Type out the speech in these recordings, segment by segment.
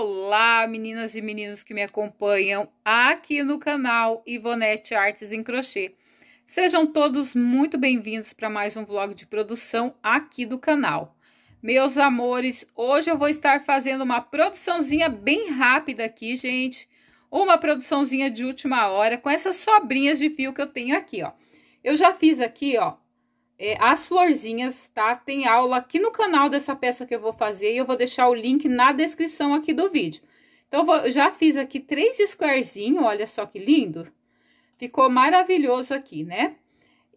Olá, meninas e meninos que me acompanham aqui no canal Ivonete Artes em Crochê. Sejam todos muito bem-vindos para mais um vlog de produção aqui do canal. Meus amores, hoje eu vou estar fazendo uma produçãozinha bem rápida aqui, gente. Uma produçãozinha de última hora com essas sobrinhas de fio que eu tenho aqui, ó. Eu já fiz aqui, ó, é, as florzinhas, tá? Tem aula aqui no canal dessa peça que eu vou fazer e eu vou deixar o link na descrição aqui do vídeo. Então, eu vou, já fiz aqui três squarezinhos, olha só que lindo. Ficou maravilhoso aqui, né?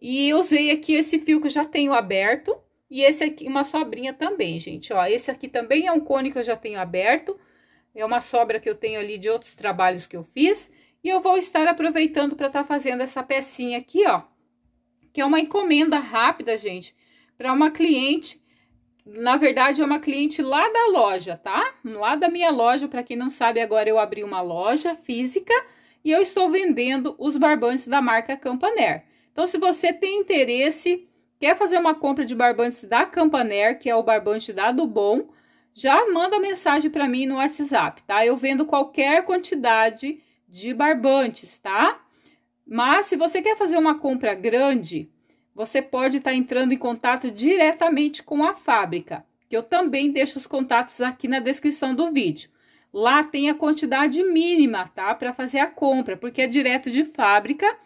E usei aqui esse fio que eu já tenho aberto e esse aqui, uma sobrinha também, gente, ó. Esse aqui também é um cone que eu já tenho aberto, é uma sobra que eu tenho ali de outros trabalhos que eu fiz. E eu vou estar aproveitando para estar tá fazendo essa pecinha aqui, ó que é uma encomenda rápida, gente, para uma cliente. Na verdade, é uma cliente lá da loja, tá? Lá da minha loja, para quem não sabe, agora eu abri uma loja física e eu estou vendendo os barbantes da marca Campaner. Então, se você tem interesse, quer fazer uma compra de barbantes da Campaner, que é o barbante da do Bom, já manda mensagem para mim no WhatsApp, tá? Eu vendo qualquer quantidade de barbantes, tá? Mas se você quer fazer uma compra grande, você pode estar tá entrando em contato diretamente com a fábrica, que eu também deixo os contatos aqui na descrição do vídeo. Lá tem a quantidade mínima, tá? Para fazer a compra, porque é direto de fábrica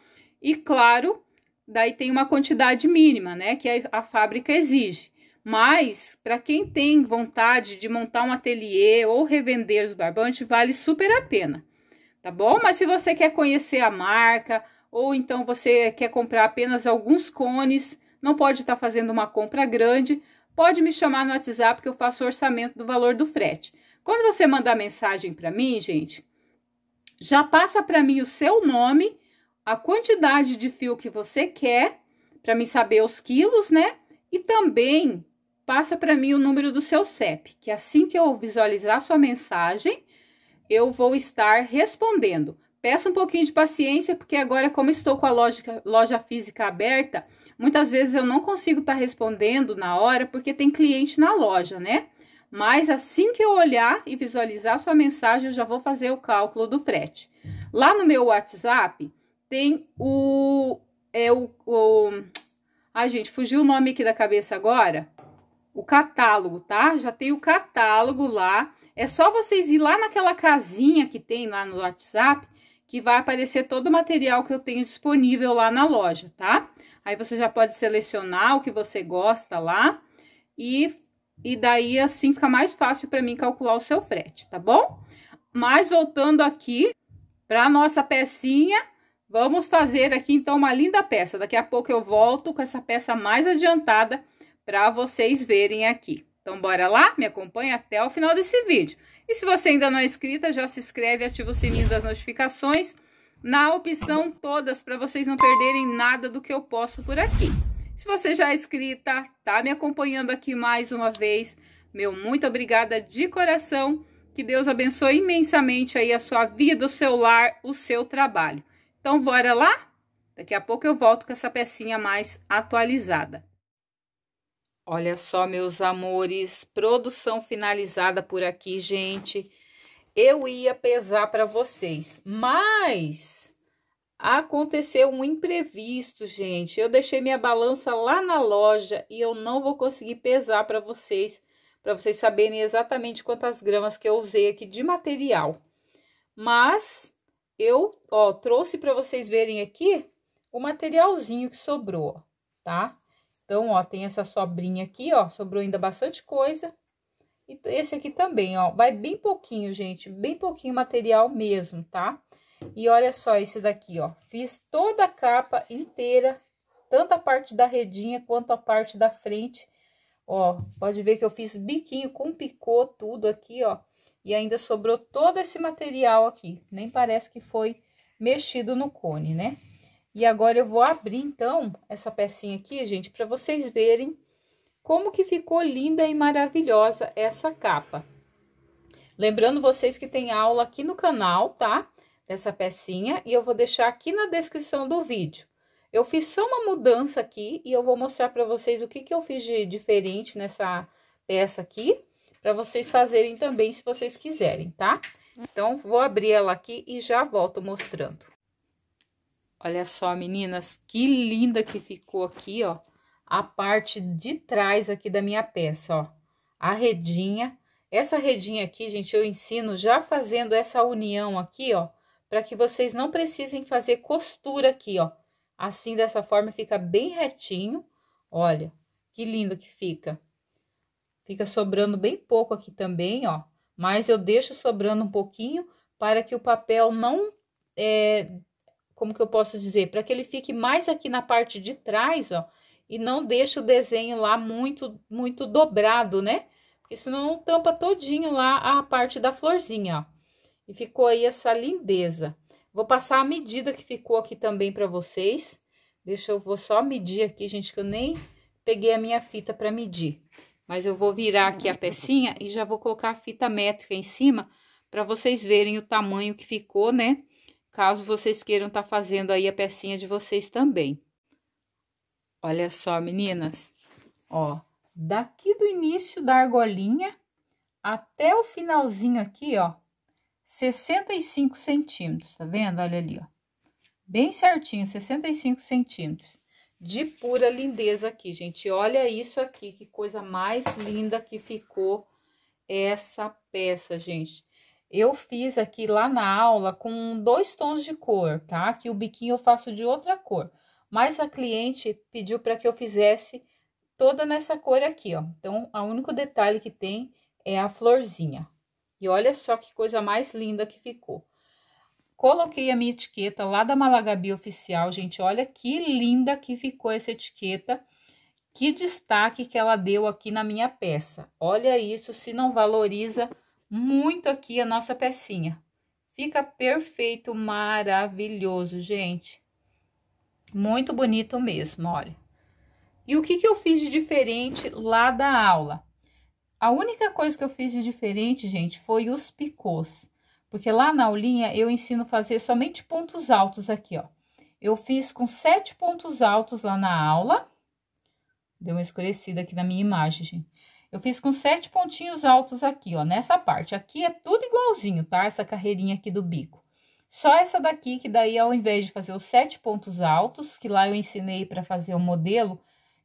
e, claro, daí tem uma quantidade mínima, né? Que a, a fábrica exige. Mas, para quem tem vontade de montar um ateliê ou revender os barbantes, vale super a pena tá bom? Mas se você quer conhecer a marca ou então você quer comprar apenas alguns cones, não pode estar tá fazendo uma compra grande, pode me chamar no WhatsApp que eu faço orçamento do valor do frete. Quando você mandar mensagem para mim, gente, já passa para mim o seu nome, a quantidade de fio que você quer, para mim saber os quilos, né? E também passa para mim o número do seu CEP, que assim que eu visualizar sua mensagem, eu vou estar respondendo. Peço um pouquinho de paciência, porque agora, como estou com a loja, loja física aberta, muitas vezes eu não consigo estar tá respondendo na hora, porque tem cliente na loja, né? Mas assim que eu olhar e visualizar sua mensagem, eu já vou fazer o cálculo do frete. Lá no meu WhatsApp tem o. É o, o ai, gente, fugiu o nome aqui da cabeça agora. O catálogo, tá? Já tem o catálogo lá é só vocês ir lá naquela casinha que tem lá no WhatsApp, que vai aparecer todo o material que eu tenho disponível lá na loja, tá? Aí você já pode selecionar o que você gosta lá e, e daí assim fica mais fácil para mim calcular o seu frete, tá bom? Mas voltando aqui para nossa pecinha, vamos fazer aqui então uma linda peça. Daqui a pouco eu volto com essa peça mais adiantada para vocês verem aqui. Então bora lá, me acompanha até o final desse vídeo. E se você ainda não é inscrita, já se inscreve e ativa o sininho das notificações na opção todas para vocês não perderem nada do que eu posto por aqui. Se você já é inscrita, tá me acompanhando aqui mais uma vez, meu muito obrigada de coração. Que Deus abençoe imensamente aí a sua vida, o seu lar, o seu trabalho. Então bora lá? Daqui a pouco eu volto com essa pecinha mais atualizada. Olha só, meus amores, produção finalizada por aqui, gente. Eu ia pesar para vocês, mas aconteceu um imprevisto, gente. Eu deixei minha balança lá na loja e eu não vou conseguir pesar para vocês, para vocês saberem exatamente quantas gramas que eu usei aqui de material. Mas eu, ó, trouxe para vocês verem aqui o materialzinho que sobrou, tá? Então, ó, tem essa sobrinha aqui, ó, sobrou ainda bastante coisa. E esse aqui também, ó, vai bem pouquinho, gente, bem pouquinho material mesmo, tá? E olha só esse daqui, ó, fiz toda a capa inteira, tanto a parte da redinha quanto a parte da frente. Ó, pode ver que eu fiz biquinho com picô, tudo aqui, ó. E ainda sobrou todo esse material aqui, nem parece que foi mexido no cone, né? E agora eu vou abrir, então, essa pecinha aqui, gente, para vocês verem como que ficou linda e maravilhosa essa capa. Lembrando vocês que tem aula aqui no canal, tá? Dessa pecinha, e eu vou deixar aqui na descrição do vídeo. Eu fiz só uma mudança aqui e eu vou mostrar para vocês o que, que eu fiz de diferente nessa peça aqui, para vocês fazerem também se vocês quiserem, tá? Então, vou abrir ela aqui e já volto mostrando. Olha só, meninas, que linda que ficou aqui, ó. A parte de trás aqui da minha peça, ó. A redinha. Essa redinha aqui, gente, eu ensino já fazendo essa união aqui, ó. Para que vocês não precisem fazer costura aqui, ó. Assim, dessa forma, fica bem retinho. Olha, que lindo que fica. Fica sobrando bem pouco aqui também, ó. Mas eu deixo sobrando um pouquinho para que o papel não é, como que eu posso dizer, para que ele fique mais aqui na parte de trás, ó, e não deixe o desenho lá muito, muito dobrado, né? Porque senão tampa todinho lá a parte da florzinha, ó. E ficou aí essa lindeza. Vou passar a medida que ficou aqui também para vocês. Deixa eu vou só medir aqui, gente, que eu nem peguei a minha fita para medir. Mas eu vou virar aqui a pecinha e já vou colocar a fita métrica em cima para vocês verem o tamanho que ficou, né? caso vocês queiram estar tá fazendo aí a pecinha de vocês também. Olha só, meninas, ó, daqui do início da argolinha até o finalzinho aqui, ó, 65 centímetros, tá vendo? Olha ali, ó, bem certinho, 65 centímetros de pura lindeza aqui, gente. Olha isso aqui, que coisa mais linda que ficou essa peça, gente. Eu fiz aqui lá na aula com dois tons de cor, tá? Que o biquinho eu faço de outra cor. Mas a cliente pediu para que eu fizesse toda nessa cor aqui, ó. Então, o único detalhe que tem é a florzinha. E olha só que coisa mais linda que ficou. Coloquei a minha etiqueta lá da Malagabi Oficial, gente. Olha que linda que ficou essa etiqueta. Que destaque que ela deu aqui na minha peça. Olha isso, se não valoriza muito aqui a nossa pecinha. Fica perfeito, maravilhoso, gente. Muito bonito mesmo, olha. E o que, que eu fiz de diferente lá da aula? A única coisa que eu fiz de diferente, gente, foi os picôs. Porque lá na aulinha eu ensino a fazer somente pontos altos aqui, ó. Eu fiz com sete pontos altos lá na aula. Deu uma escurecida aqui na minha imagem, gente. Eu fiz com sete pontinhos altos aqui, ó, nessa parte. Aqui é tudo igualzinho, tá? Essa carreirinha aqui do bico. Só essa daqui, que daí, ao invés de fazer os sete pontos altos, que lá eu ensinei para fazer o um modelo,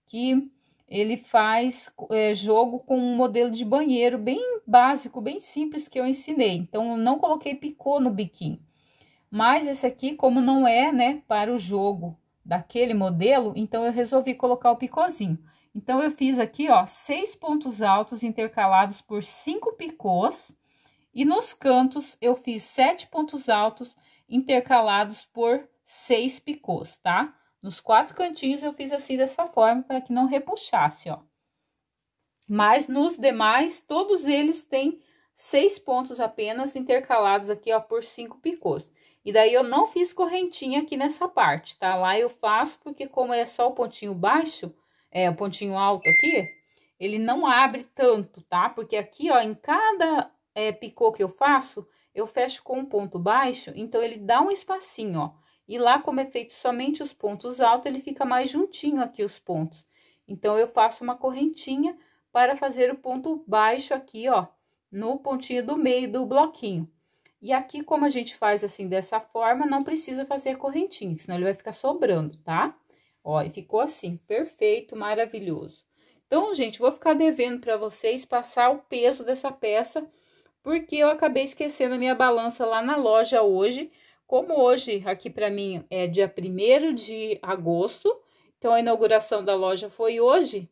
que ele faz é, jogo com um modelo de banheiro bem básico, bem simples que eu ensinei. Então, eu não coloquei picô no biquinho. Mas esse aqui, como não é, né, para o jogo daquele modelo, então eu resolvi colocar o picôzinho. Então, eu fiz aqui, ó, seis pontos altos intercalados por cinco picôs. E nos cantos, eu fiz sete pontos altos intercalados por seis picôs, tá? Nos quatro cantinhos, eu fiz assim dessa forma, para que não repuxasse, ó. Mas nos demais, todos eles têm seis pontos apenas intercalados aqui, ó, por cinco picôs. E daí, eu não fiz correntinha aqui nessa parte, tá? Lá eu faço, porque como é só o pontinho baixo é, o pontinho alto aqui, ele não abre tanto, tá? Porque aqui, ó, em cada é, picô que eu faço, eu fecho com um ponto baixo, então ele dá um espacinho, ó. E lá, como é feito somente os pontos altos, ele fica mais juntinho aqui os pontos. Então, eu faço uma correntinha para fazer o ponto baixo aqui, ó, no pontinho do meio do bloquinho. E aqui, como a gente faz assim dessa forma, não precisa fazer correntinha, senão ele vai ficar sobrando, tá? Ó, e ficou assim, perfeito, maravilhoso. Então, gente, vou ficar devendo para vocês passar o peso dessa peça, porque eu acabei esquecendo a minha balança lá na loja hoje. Como hoje, aqui para mim, é dia 1 de agosto, então a inauguração da loja foi hoje,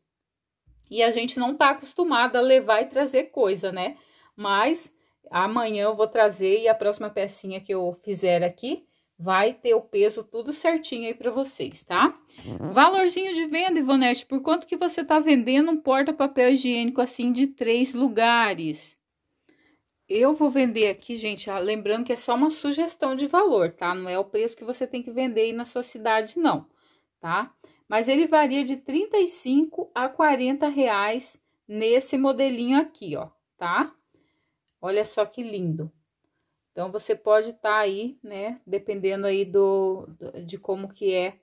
e a gente não está acostumado a levar e trazer coisa, né? Mas amanhã eu vou trazer e a próxima pecinha que eu fizer aqui, vai ter o peso tudo certinho aí para vocês, tá? Uhum. Valorzinho de venda, Ivonete, por quanto que você tá vendendo um porta-papel higiênico assim de três lugares? Eu vou vender aqui, gente, ah, lembrando que é só uma sugestão de valor, tá? Não é o preço que você tem que vender aí na sua cidade, não, tá? Mas ele varia de 35 a 40 reais nesse modelinho aqui, ó, tá? Olha só que lindo. Então, você pode estar tá aí, né, dependendo aí do, do, de como que é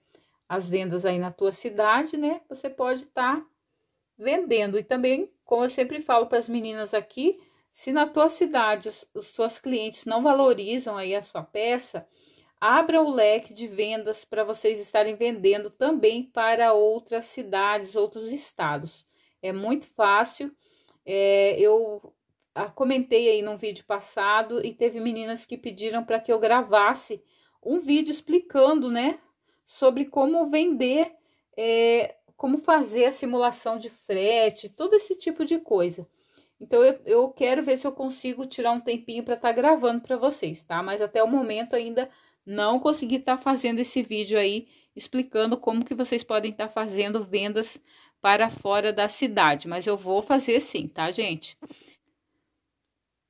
as vendas aí na tua cidade, né, você pode estar tá vendendo. E também, como eu sempre falo para as meninas aqui, se na tua cidade os, os seus clientes não valorizam aí a sua peça, abra o leque de vendas para vocês estarem vendendo também para outras cidades, outros estados. É muito fácil. É, eu comentei aí num vídeo passado e teve meninas que pediram para que eu gravasse um vídeo explicando, né, sobre como vender, é, como fazer a simulação de frete, todo esse tipo de coisa. Então, eu, eu quero ver se eu consigo tirar um tempinho para estar tá gravando para vocês, tá? Mas até o momento ainda não consegui estar tá fazendo esse vídeo aí, explicando como que vocês podem estar tá fazendo vendas para fora da cidade. Mas eu vou fazer sim, tá, gente?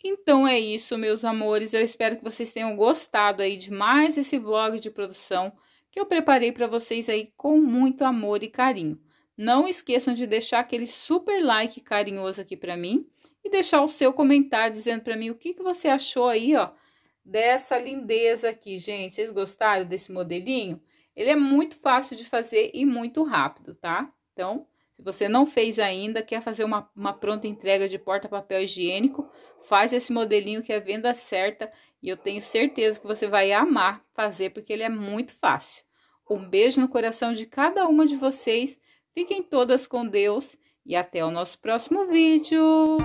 Então é isso, meus amores. Eu espero que vocês tenham gostado aí de mais esse vlog de produção que eu preparei para vocês aí com muito amor e carinho. Não esqueçam de deixar aquele super like carinhoso aqui para mim e deixar o seu comentário dizendo para mim o que, que você achou aí, ó, dessa lindeza aqui, gente. Vocês gostaram desse modelinho? Ele é muito fácil de fazer e muito rápido, tá? Então, se você não fez ainda, quer fazer uma, uma pronta entrega de porta-papel higiênico, faz esse modelinho que é a venda certa e eu tenho certeza que você vai amar fazer porque ele é muito fácil. Um beijo no coração de cada uma de vocês, fiquem todas com Deus e até o nosso próximo vídeo!